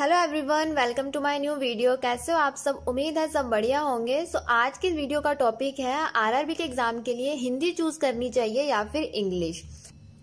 hello everyone welcome to my new video कैसे हो आप सब उम्मीद है सब बढ़िया होंगे सो so, आज की वीडियो का टॉपिक है आरआरबी के एग्जाम के लिए हिंदी चूज करनी चाहिए या फिर इंग्लिश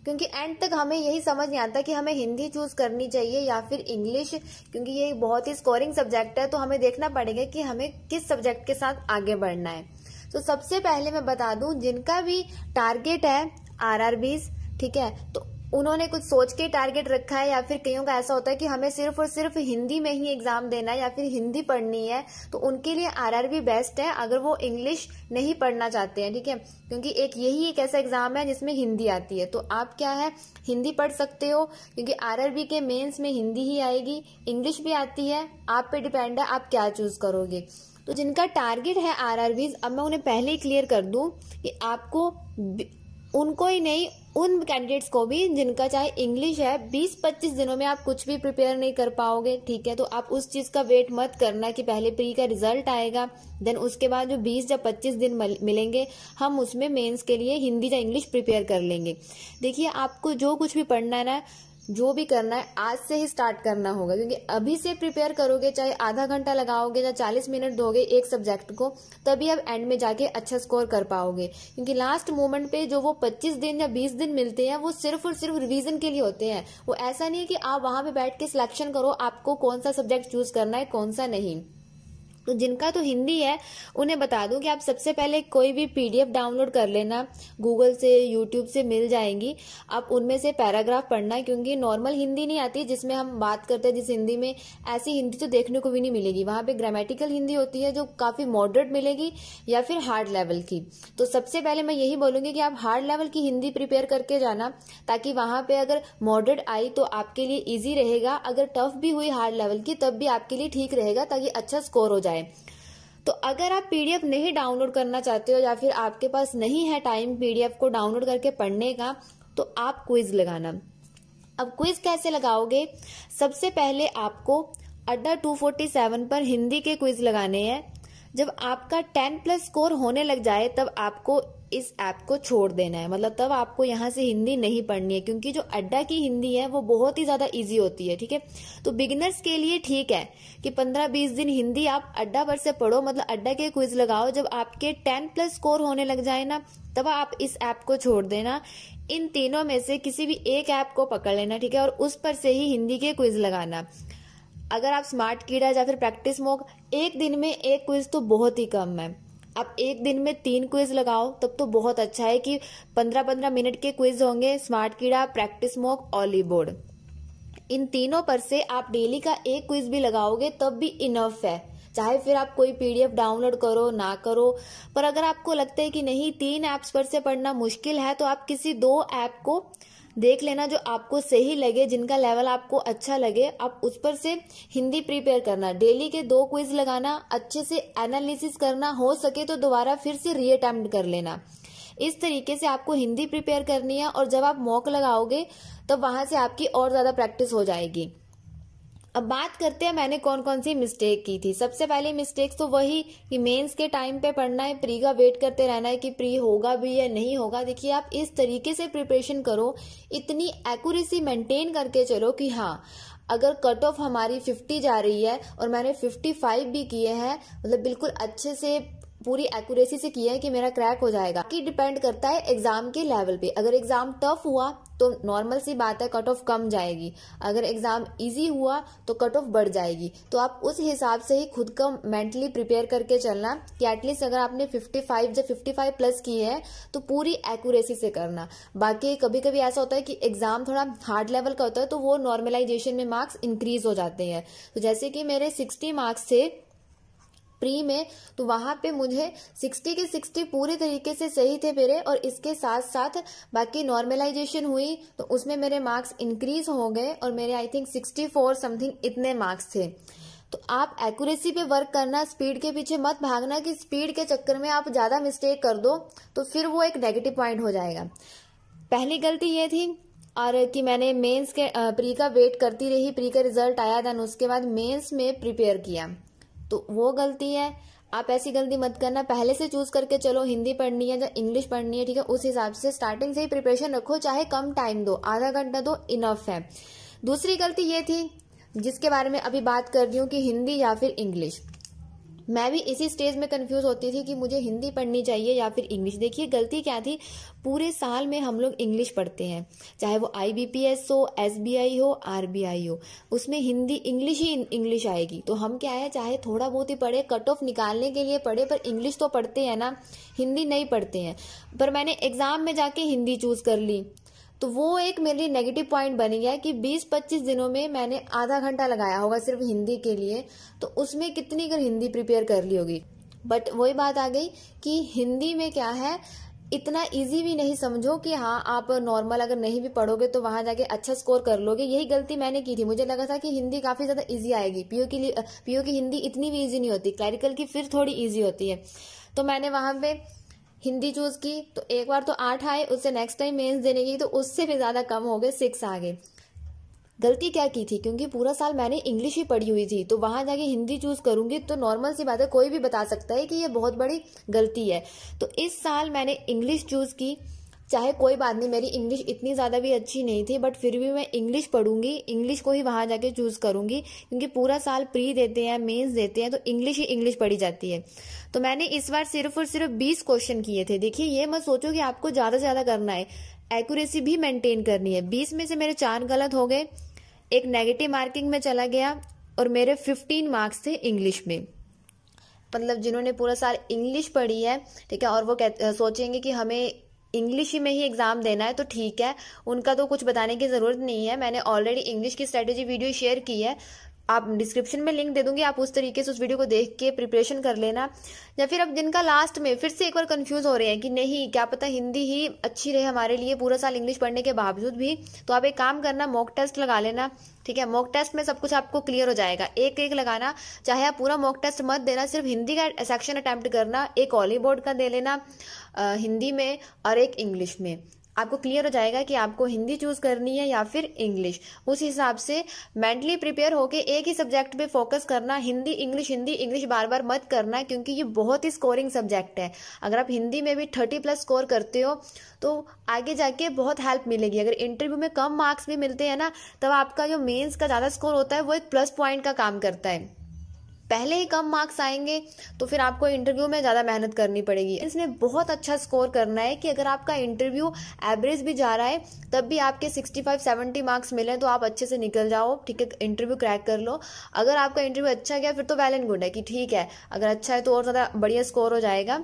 क्योंकि एंड तक हमें यही समझ नहीं आता कि हमें हिंदी चूज करनी चाहिए या फिर इंग्लिश क्योंकि ये बहुत ही स्कोरिंग सब्जेक्ट है तो हमें देखना पड़ेगा कि हमें किस सब्जेक्ट के साथ आगे बढ़ना है तो so, सबसे पहले मैं बता दू जिनका भी टारगेट है आर ठीक है तो उन्होंने कुछ सोच के टारगेट रखा है या फिर कईयों का ऐसा होता है कि हमें सिर्फ और सिर्फ हिंदी में ही एग्जाम देना है या फिर हिंदी पढ़नी है तो उनके लिए आरआरबी बेस्ट है अगर वो इंग्लिश नहीं पढ़ना चाहते हैं ठीक है क्योंकि एक यही एक ऐसा एग्जाम है जिसमें हिंदी आती है तो आप क्या है हिंदी पढ़ सकते हो क्योंकि आर के मेन्स में हिंदी ही आएगी इंग्लिश भी आती है आप पे डिपेंड है आप क्या चूज करोगे तो जिनका टारगेट है आर अब मैं उन्हें पहले ही क्लियर कर दूं कि आपको उनको ही नहीं उन कैंडिडेट्स को भी जिनका चाहे इंग्लिश है 20-25 दिनों में आप कुछ भी प्रिपेयर नहीं कर पाओगे ठीक है तो आप उस चीज़ का वेट मत करना कि पहले प्री का रिजल्ट आएगा देन उसके बाद जो 20 या 25 दिन मिलेंगे हम उसमें मेंस के लिए हिंदी या इंग्लिश प्रिपेयर कर लेंगे देखिए आपको जो कुछ भी पढ़ना है ना जो भी करना है आज से ही स्टार्ट करना होगा क्योंकि अभी से प्रिपेयर करोगे चाहे आधा घंटा लगाओगे या चालीस मिनट दोगे एक सब्जेक्ट को तभी आप एंड में जाके अच्छा स्कोर कर पाओगे क्योंकि लास्ट मोमेंट पे जो वो पच्चीस दिन या बीस दिन मिलते हैं वो सिर्फ और सिर्फ रिविजन के लिए होते हैं वो ऐसा नहीं है कि आप वहां पे बैठ के सिलेक्शन करो आपको कौन सा सब्जेक्ट चूज करना है कौन सा नहीं तो जिनका तो हिंदी है उन्हें बता दूं कि आप सबसे पहले कोई भी पीडीएफ डाउनलोड कर लेना गूगल से यूट्यूब से मिल जाएंगी आप उनमें से पैराग्राफ पढ़ना क्योंकि नॉर्मल हिंदी नहीं आती जिसमें हम बात करते हैं जिस हिंदी में ऐसी हिंदी तो देखने को भी नहीं मिलेगी वहां पे ग्रामेटिकल हिंदी होती है जो काफी मॉडरेट मिलेगी या फिर हार्ड लेवल की तो सबसे पहले मैं यही बोलूंगी कि आप हार्ड लेवल की हिंदी प्रिपेयर करके जाना ताकि वहां पर अगर मॉडरेट आई तो आपके लिए ईजी रहेगा अगर टफ भी हुई हार्ड लेवल की तब भी आपके लिए ठीक रहेगा ताकि अच्छा स्कोर हो जाए है तो अगर आप पीडीएफ नहीं डाउनलोड करना चाहते हो या फिर आपके पास नहीं है टाइम पीडीएफ को डाउनलोड करके पढ़ने का तो आप क्विज लगाना अब क्विज कैसे लगाओगे सबसे पहले आपको अड्डा 247 पर हिंदी के क्विज लगाने हैं जब आपका टेन प्लस स्कोर होने लग जाए तब आपको इस ऐप को छोड़ देना है मतलब तब आपको यहाँ से हिंदी नहीं पढ़नी है क्योंकि जो अड्डा की हिंदी है वो बहुत ही ज्यादा इजी होती है ठीक है तो बिगिनर्स के लिए ठीक है कि पंद्रह बीस दिन हिंदी आप अड्डा पर से पढ़ो मतलब अड्डा के क्विज लगाओ जब आपके टेन प्लस स्कोर होने लग जाए ना तब आप इस ऐप को छोड़ देना इन तीनों में से किसी भी एक ऐप को पकड़ लेना ठीक है और उस पर से ही हिंदी के क्विज लगाना अगर आप स्मार्ट कीड़ा है या फिर प्रैक्टिस मोक एक दिन में एक क्विज तो बहुत ही कम है आप एक दिन में तीन क्विज लगाओ तब तो बहुत अच्छा है कि पंद्रह पंद्रह मिनट के क्विज होंगे स्मार्ट कीड़ा प्रैक्टिस मोक ऑली बोर्ड इन तीनों पर से आप डेली का एक क्विज भी लगाओगे तब भी इनफ है चाहे फिर आप कोई पीडीएफ डाउनलोड करो ना करो पर अगर आपको लगता है कि नहीं तीन ऐप्स पर से पढ़ना मुश्किल है तो आप किसी दो ऐप को देख लेना जो आपको सही लगे जिनका लेवल आपको अच्छा लगे आप उस पर से हिंदी प्रिपेयर करना डेली के दो क्विज लगाना अच्छे से एनालिसिस करना हो सके तो दोबारा फिर से री कर लेना इस तरीके से आपको हिंदी प्रिपेयर करनी है और जब आप मॉक लगाओगे तब तो वहां से आपकी और ज्यादा प्रैक्टिस हो जाएगी अब बात करते हैं मैंने कौन कौन सी मिस्टेक की थी सबसे पहले मिस्टेक तो वही कि मेंस के टाइम पे पढ़ना है प्री का वेट करते रहना है कि प्री होगा भी या नहीं होगा देखिए आप इस तरीके से प्रिपरेशन करो इतनी एक्यूरेसी मेंटेन करके चलो कि हाँ अगर कट ऑफ हमारी 50 जा रही है और मैंने 55 भी किए हैं मतलब बिल्कुल अच्छे से पूरी एक्यूरेसी से किया है कि मेरा क्रैक हो जाएगा कि डिपेंड करता है एग्जाम के लेवल पे अगर एग्जाम टफ हुआ तो नॉर्मल सी बात है कट ऑफ कम जाएगी अगर एग्ज़ाम इजी हुआ तो कट ऑफ बढ़ जाएगी तो आप उस हिसाब से ही खुद का मेंटली प्रिपेयर करके चलना कि एटलीस्ट अगर आपने 55 या 55 प्लस की है तो पूरी एक्यूरेसी से करना बाकी कभी कभी ऐसा होता है कि एग्ज़ाम थोड़ा हार्ड लेवल का होता है तो वो नॉर्मलाइजेशन में मार्क्स इंक्रीज हो जाते हैं तो जैसे कि मेरे सिक्सटी मार्क्स थे प्री में तो वहां पे मुझे 60 के 60 पूरे तरीके से सही थे मेरे और इसके साथ साथ बाकी नॉर्मलाइजेशन हुई तो उसमें मेरे मार्क्स इंक्रीज हो गए और मेरे आई थिंक 64 समथिंग इतने मार्क्स थे तो आप एक्यूरेसी पे वर्क करना स्पीड के पीछे मत भागना कि स्पीड के चक्कर में आप ज़्यादा मिस्टेक कर दो तो फिर वो एक नेगेटिव पॉइंट हो जाएगा पहली गलती ये थी और कि मैंने मेंस के प्री का वेट करती रही प्री का रिजल्ट आया देन उसके बाद मेंस में प्रिपेयर किया तो वो गलती है आप ऐसी गलती मत करना पहले से चूज करके चलो हिंदी पढ़नी है या इंग्लिश पढ़नी है ठीक है उस हिसाब से स्टार्टिंग से ही प्रिपरेशन रखो चाहे कम टाइम दो आधा घंटा दो इनफ है दूसरी गलती ये थी जिसके बारे में अभी बात कर रही हूँ कि हिंदी या फिर इंग्लिश मैं भी इसी स्टेज में कंफ्यूज होती थी कि मुझे हिंदी पढ़नी चाहिए या फिर इंग्लिश देखिए गलती क्या थी पूरे साल में हम लोग इंग्लिश पढ़ते हैं चाहे वो आई बी पी एस हो एस बी आई हो आर बी आई हो उसमें हिंदी इंग्लिश ही इंग्लिश आएगी तो हम क्या है चाहे थोड़ा बहुत ही पढ़े कट ऑफ निकालने के लिए पढ़े पर इंग्लिश तो पढ़ते हैं ना हिंदी नहीं पढ़ते हैं पर मैंने एग्जाम में जाके हिंदी चूज कर ली तो वो एक मेरे लिए नेगेटिव पॉइंट बन गया कि 20-25 दिनों में मैंने आधा घंटा लगाया होगा सिर्फ हिंदी के लिए तो उसमें कितनी अगर हिंदी प्रिपेयर कर ली होगी बट वही बात आ गई कि हिंदी में क्या है इतना इजी भी नहीं समझो कि हाँ आप नॉर्मल अगर नहीं भी पढ़ोगे तो वहां जाके अच्छा स्कोर कर लोगे यही गलती मैंने की थी मुझे लगा था कि हिंदी काफी ज्यादा इजी आएगी पीओ की पीओ की हिंदी इतनी भी इजी नहीं होती क्लैरिकल की फिर थोड़ी इजी होती है तो मैंने वहां पे हिंदी चूज की तो एक बार तो आठ आए उससे नेक्स्ट टाइम मेंस देने की तो उससे भी ज़्यादा कम हो गए सिक्स आ गए गलती क्या की थी क्योंकि पूरा साल मैंने इंग्लिश ही पढ़ी हुई थी तो वहां जाके हिंदी चूज करूंगी तो नॉर्मल सी बात है कोई भी बता सकता है कि ये बहुत बड़ी गलती है तो इस साल मैंने इंग्लिश चूज की चाहे कोई बात नहीं मेरी इंग्लिश इतनी ज़्यादा भी अच्छी नहीं थी बट फिर भी मैं इंग्लिश पढ़ूंगी इंग्लिश को ही वहाँ जाके चूज़ करूंगी क्योंकि पूरा साल प्री देते हैं मेंस देते हैं तो इंग्लिश ही इंग्लिश पढ़ी जाती है तो मैंने इस बार सिर्फ और सिर्फ बीस क्वेश्चन किए थे देखिए ये मत सोचो कि आपको ज़्यादा से ज़्यादा करना है एक्यूरेसी भी मेंटेन करनी है बीस में से मेरे चार गलत हो गए एक नेगेटिव मार्किंग में चला गया और मेरे फिफ्टीन मार्क्स थे इंग्लिश में मतलब जिन्होंने पूरा साल इंग्लिश पढ़ी है ठीक है और वो सोचेंगे कि हमें इंग्लिश ही में ही एग्ज़ाम देना है तो ठीक है उनका तो कुछ बताने की ज़रूरत नहीं है मैंने ऑलरेडी इंग्लिश की स्ट्रेटेजी वीडियो शेयर की है आप डिस्क्रिप्शन में लिंक दे दूंगी आप उस तरीके से उस वीडियो को देख के प्रिपरेशन कर लेना या फिर अब जिनका लास्ट में फिर से एक बार कंफ्यूज हो रहे हैं कि नहीं क्या पता हिंदी ही अच्छी रहे हमारे लिए पूरा साल इंग्लिश पढ़ने के बावजूद भी तो आप एक काम करना मॉक टेस्ट लगा लेना ठीक है मॉक टेस्ट में सब कुछ आपको क्लियर हो जाएगा एक एक लगाना चाहे आप पूरा मॉक टेस्ट मत देना सिर्फ हिंदी का सेक्शन अटैम्प्ट करना एक ऑली बोर्ड का दे लेना हिंदी में और एक इंग्लिश में आपको क्लियर हो जाएगा कि आपको हिंदी चूज करनी है या फिर इंग्लिश उस हिसाब से मेंटली प्रिपेयर होके एक ही सब्जेक्ट पे फोकस करना हिंदी इंग्लिश हिंदी इंग्लिश बार बार मत करना क्योंकि ये बहुत ही स्कोरिंग सब्जेक्ट है अगर आप हिंदी में भी थर्टी प्लस स्कोर करते हो तो आगे जाके बहुत हेल्प मिलेगी अगर इंटरव्यू में कम मार्क्स भी मिलते हैं ना तब आपका जो मेन्स का ज़्यादा स्कोर होता है वो एक प्लस पॉइंट का काम करता है पहले ही कम मार्क्स आएंगे तो फिर आपको इंटरव्यू में ज़्यादा मेहनत करनी पड़ेगी इसने बहुत अच्छा स्कोर करना है कि अगर आपका इंटरव्यू एवरेज भी जा रहा है तब भी आपके 65 70 मार्क्स मिले तो आप अच्छे से निकल जाओ ठीक है इंटरव्यू क्रैक कर लो अगर आपका इंटरव्यू अच्छा गया फिर तो वेल एंड गुड है कि ठीक है अगर अच्छा है तो और ज़्यादा बढ़िया स्कोर हो जाएगा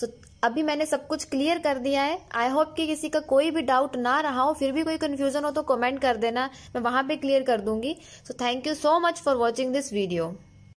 सो so, अभी मैंने सब कुछ क्लियर कर दिया है आई होप कि किसी का कोई भी डाउट ना रहा हो फिर भी कोई कन्फ्यूजन हो तो कमेंट कर देना मैं वहां पे क्लियर कर दूंगी so thank you so much for watching this video